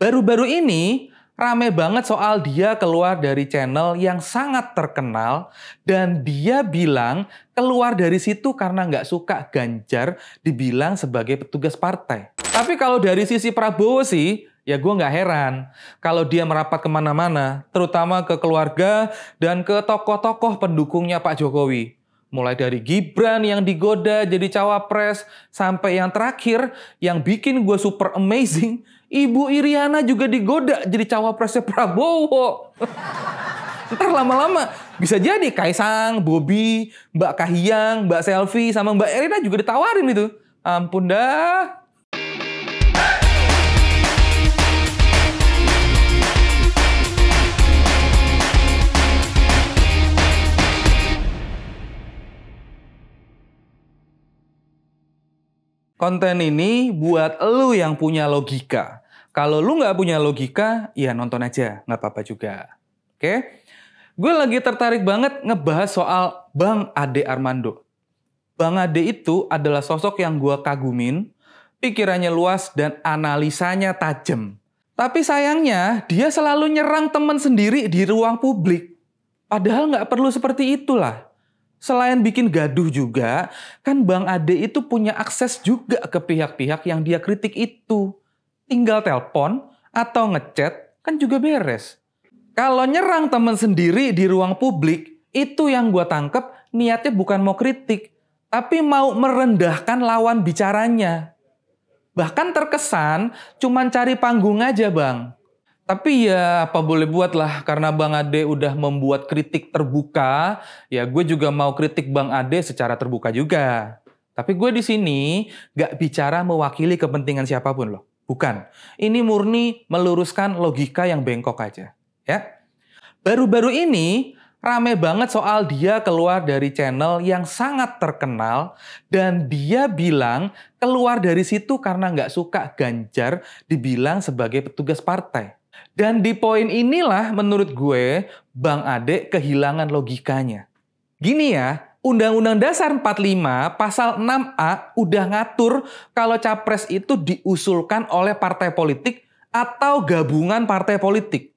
Baru-baru ini rame banget soal dia keluar dari channel yang sangat terkenal dan dia bilang keluar dari situ karena nggak suka Ganjar dibilang sebagai petugas partai. Tapi kalau dari sisi Prabowo sih, ya gue nggak heran kalau dia merapat kemana-mana, terutama ke keluarga dan ke tokoh-tokoh pendukungnya Pak Jokowi. Mulai dari Gibran yang digoda jadi cawapres, sampai yang terakhir yang bikin gue super amazing, Ibu Iriana juga digoda jadi cawapresnya Prabowo. Ntar lama-lama bisa jadi Kaisang, Bobby, Mbak Kahiyang, Mbak Selfie, sama Mbak Erina juga ditawarin itu. Ampun dah. Konten ini buat lu yang punya logika. Kalau lu nggak punya logika, ya nonton aja, nggak apa-apa juga. Oke? Gue lagi tertarik banget ngebahas soal Bang Ade Armando. Bang Ade itu adalah sosok yang gue kagumin, pikirannya luas dan analisanya tajam. Tapi sayangnya, dia selalu nyerang temen sendiri di ruang publik. Padahal nggak perlu seperti itulah. Selain bikin gaduh juga, kan Bang Ade itu punya akses juga ke pihak-pihak yang dia kritik itu. Tinggal telepon atau ngechat, kan juga beres. Kalau nyerang teman sendiri di ruang publik, itu yang gue tangkep niatnya bukan mau kritik, tapi mau merendahkan lawan bicaranya. Bahkan terkesan cuman cari panggung aja bang. Tapi ya apa boleh buat lah karena Bang Ade udah membuat kritik terbuka, ya gue juga mau kritik Bang Ade secara terbuka juga. Tapi gue di sini gak bicara mewakili kepentingan siapapun loh. Bukan. Ini murni meluruskan logika yang bengkok aja. Ya. Baru-baru ini rame banget soal dia keluar dari channel yang sangat terkenal dan dia bilang keluar dari situ karena nggak suka Ganjar dibilang sebagai petugas partai. Dan di poin inilah menurut gue Bang Ade kehilangan logikanya. Gini ya, Undang-Undang Dasar 45 pasal 6A udah ngatur kalau capres itu diusulkan oleh partai politik atau gabungan partai politik.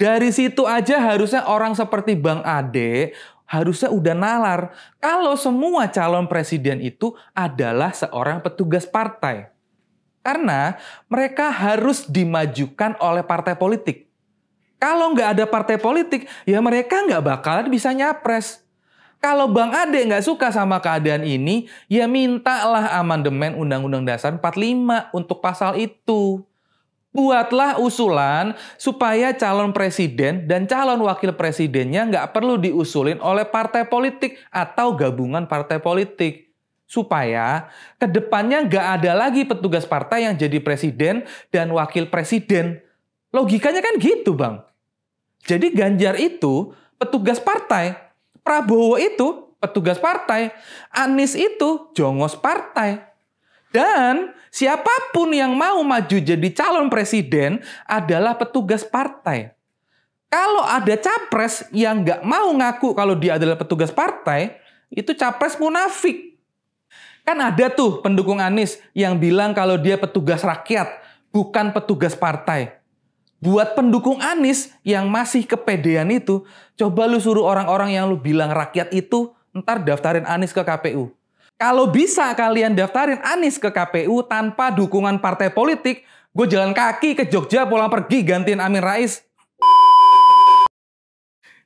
Dari situ aja harusnya orang seperti Bang Ade harusnya udah nalar kalau semua calon presiden itu adalah seorang petugas partai. Karena mereka harus dimajukan oleh partai politik. Kalau nggak ada partai politik, ya mereka nggak bakalan bisa nyapres. Kalau Bang Ade nggak suka sama keadaan ini, ya mintalah amandemen Undang-Undang Dasar 45 untuk pasal itu. Buatlah usulan supaya calon presiden dan calon wakil presidennya nggak perlu diusulin oleh partai politik atau gabungan partai politik supaya kedepannya nggak ada lagi petugas partai yang jadi presiden dan wakil presiden. Logikanya kan gitu bang. Jadi Ganjar itu petugas partai, Prabowo itu petugas partai, Anies itu jongos partai. Dan siapapun yang mau maju jadi calon presiden adalah petugas partai. Kalau ada capres yang nggak mau ngaku kalau dia adalah petugas partai, itu capres munafik Kan ada tuh pendukung Anies yang bilang kalau dia petugas rakyat, bukan petugas partai. Buat pendukung Anies yang masih kepedean itu, coba lu suruh orang-orang yang lu bilang rakyat itu ntar daftarin Anies ke KPU. Kalau bisa kalian daftarin Anies ke KPU tanpa dukungan partai politik, gue jalan kaki ke Jogja pulang pergi gantiin Amin Rais.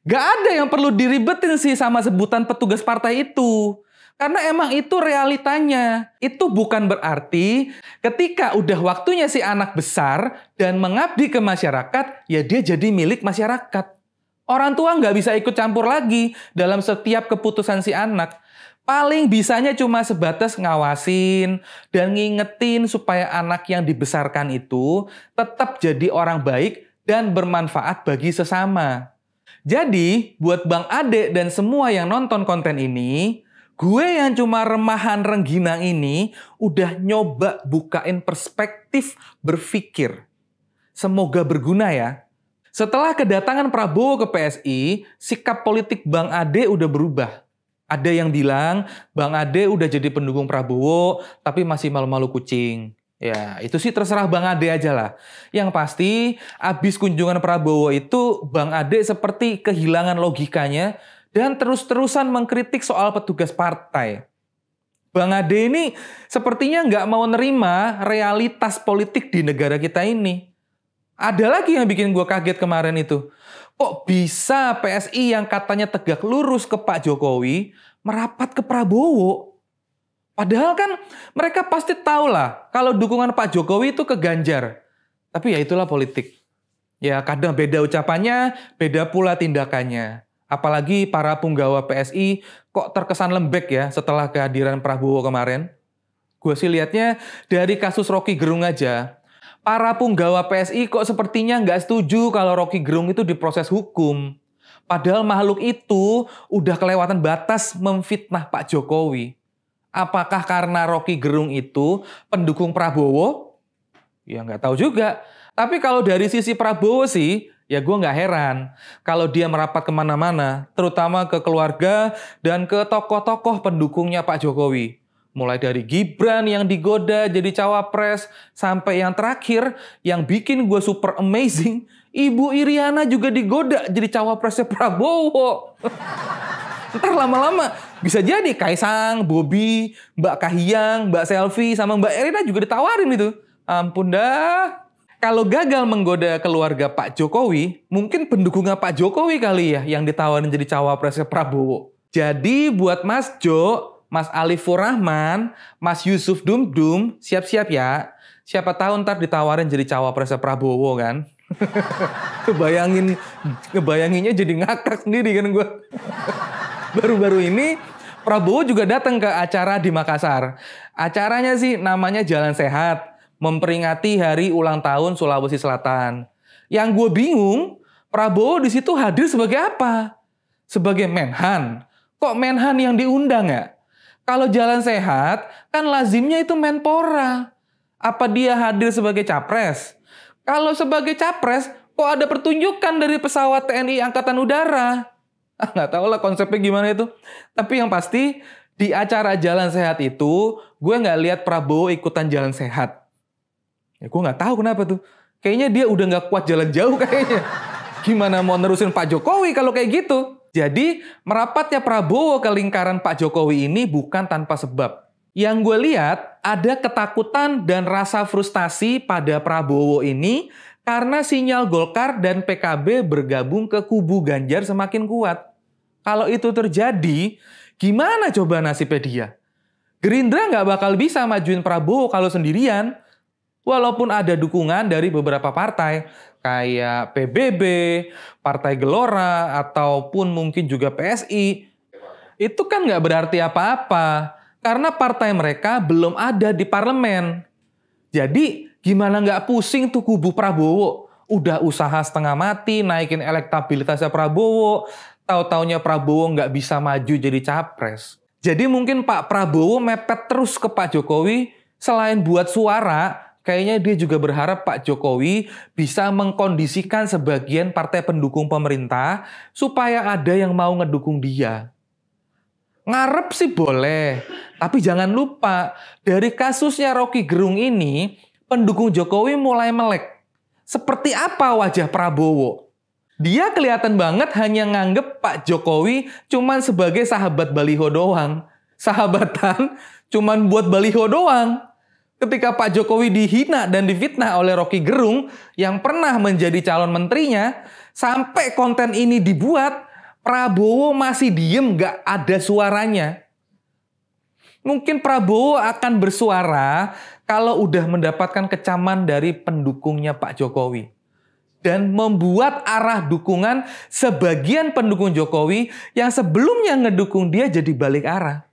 Gak ada yang perlu diribetin sih sama sebutan petugas partai itu. Karena emang itu realitanya. Itu bukan berarti ketika udah waktunya si anak besar dan mengabdi ke masyarakat, ya dia jadi milik masyarakat. Orang tua nggak bisa ikut campur lagi dalam setiap keputusan si anak. Paling bisanya cuma sebatas ngawasin dan ngingetin supaya anak yang dibesarkan itu tetap jadi orang baik dan bermanfaat bagi sesama. Jadi, buat Bang Ade dan semua yang nonton konten ini, Gue yang cuma remahan rengginang ini udah nyoba bukain perspektif berpikir. Semoga berguna ya. Setelah kedatangan Prabowo ke PSI, sikap politik Bang Ade udah berubah. Ada yang bilang Bang Ade udah jadi pendukung Prabowo tapi masih malu-malu kucing. Ya, itu sih terserah Bang Ade aja lah. Yang pasti, abis kunjungan Prabowo itu, Bang Ade seperti kehilangan logikanya dan terus-terusan mengkritik soal petugas partai. Bang Ade ini sepertinya nggak mau nerima realitas politik di negara kita ini. Ada lagi yang bikin gue kaget kemarin itu. Kok bisa PSI yang katanya tegak lurus ke Pak Jokowi merapat ke Prabowo? Padahal kan mereka pasti tahu lah kalau dukungan Pak Jokowi itu ke Ganjar. Tapi ya itulah politik. Ya kadang beda ucapannya, beda pula tindakannya. Apalagi para punggawa PSI kok terkesan lembek ya setelah kehadiran Prabowo kemarin. Gue sih liatnya dari kasus Rocky Gerung aja. Para punggawa PSI kok sepertinya nggak setuju kalau Rocky Gerung itu diproses hukum. Padahal makhluk itu udah kelewatan batas memfitnah Pak Jokowi. Apakah karena Rocky Gerung itu pendukung Prabowo? Ya nggak tahu juga. Tapi kalau dari sisi Prabowo sih, ya gue nggak heran kalau dia merapat kemana-mana, terutama ke keluarga dan ke tokoh-tokoh pendukungnya Pak Jokowi. Mulai dari Gibran yang digoda jadi cawapres, sampai yang terakhir yang bikin gue super amazing, Ibu Iriana juga digoda jadi cawapresnya Prabowo. Ntar lama-lama bisa jadi Kaisang, Bobby, Mbak Kahiyang, Mbak Selfie, sama Mbak Erina juga ditawarin itu. Ampun dah kalau gagal menggoda keluarga Pak Jokowi, mungkin pendukungnya Pak Jokowi kali ya yang ditawarin jadi cawapresnya Prabowo. Jadi buat Mas Jo, Mas Ali Rahman, Mas Yusuf Dumdum, siap-siap ya. Siapa tahu ntar ditawarin jadi cawapresnya Prabowo kan. Kebayangin, ngebayanginnya jadi ngakak sendiri kan gue. Baru-baru ini Prabowo juga datang ke acara di Makassar. Acaranya sih namanya Jalan Sehat memperingati hari ulang tahun Sulawesi Selatan. Yang gue bingung, Prabowo di situ hadir sebagai apa? Sebagai Menhan. Kok Menhan yang diundang ya? Kalau jalan sehat, kan lazimnya itu Menpora. Apa dia hadir sebagai capres? Kalau sebagai capres, kok ada pertunjukan dari pesawat TNI Angkatan Udara? Ah, Nggak tahu lah konsepnya gimana itu. Tapi yang pasti, di acara jalan sehat itu, gue nggak lihat Prabowo ikutan jalan sehat Ya gue nggak tahu kenapa tuh. Kayaknya dia udah nggak kuat jalan jauh kayaknya. Gimana mau nerusin Pak Jokowi kalau kayak gitu? Jadi merapatnya Prabowo ke lingkaran Pak Jokowi ini bukan tanpa sebab. Yang gue lihat ada ketakutan dan rasa frustasi pada Prabowo ini karena sinyal Golkar dan PKB bergabung ke kubu Ganjar semakin kuat. Kalau itu terjadi, gimana coba nasibnya dia? Gerindra nggak bakal bisa majuin Prabowo kalau sendirian. Walaupun ada dukungan dari beberapa partai kayak PBB, Partai Gelora, ataupun mungkin juga PSI, itu kan nggak berarti apa-apa. Karena partai mereka belum ada di parlemen. Jadi gimana nggak pusing tuh kubu Prabowo? Udah usaha setengah mati naikin elektabilitasnya Prabowo, tahu-taunya Prabowo nggak bisa maju jadi capres. Jadi mungkin Pak Prabowo mepet terus ke Pak Jokowi, selain buat suara, Kayaknya dia juga berharap Pak Jokowi bisa mengkondisikan sebagian partai pendukung pemerintah supaya ada yang mau ngedukung dia. Ngarep sih boleh, tapi jangan lupa dari kasusnya Rocky Gerung ini pendukung Jokowi mulai melek. Seperti apa wajah Prabowo? Dia kelihatan banget hanya nganggep Pak Jokowi cuman sebagai sahabat baliho doang. Sahabatan cuman buat baliho doang. Ketika Pak Jokowi dihina dan difitnah oleh Rocky Gerung yang pernah menjadi calon menterinya, sampai konten ini dibuat, Prabowo masih diem gak ada suaranya. Mungkin Prabowo akan bersuara kalau udah mendapatkan kecaman dari pendukungnya Pak Jokowi. Dan membuat arah dukungan sebagian pendukung Jokowi yang sebelumnya ngedukung dia jadi balik arah.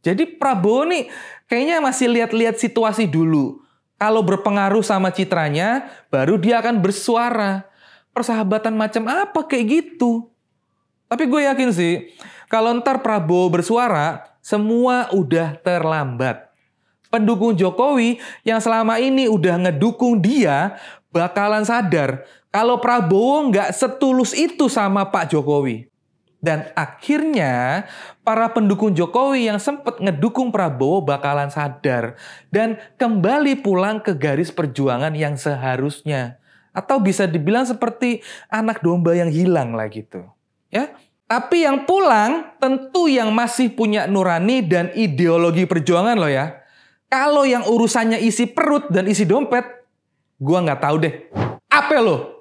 Jadi Prabowo nih kayaknya masih lihat-lihat situasi dulu. Kalau berpengaruh sama citranya, baru dia akan bersuara. Persahabatan macam apa kayak gitu? Tapi gue yakin sih, kalau ntar Prabowo bersuara, semua udah terlambat. Pendukung Jokowi yang selama ini udah ngedukung dia, bakalan sadar kalau Prabowo nggak setulus itu sama Pak Jokowi. Dan akhirnya para pendukung Jokowi yang sempat ngedukung Prabowo bakalan sadar dan kembali pulang ke garis perjuangan yang seharusnya. Atau bisa dibilang seperti anak domba yang hilang lah gitu. Ya, tapi yang pulang tentu yang masih punya nurani dan ideologi perjuangan loh ya. Kalau yang urusannya isi perut dan isi dompet, gua nggak tahu deh. Apa lo?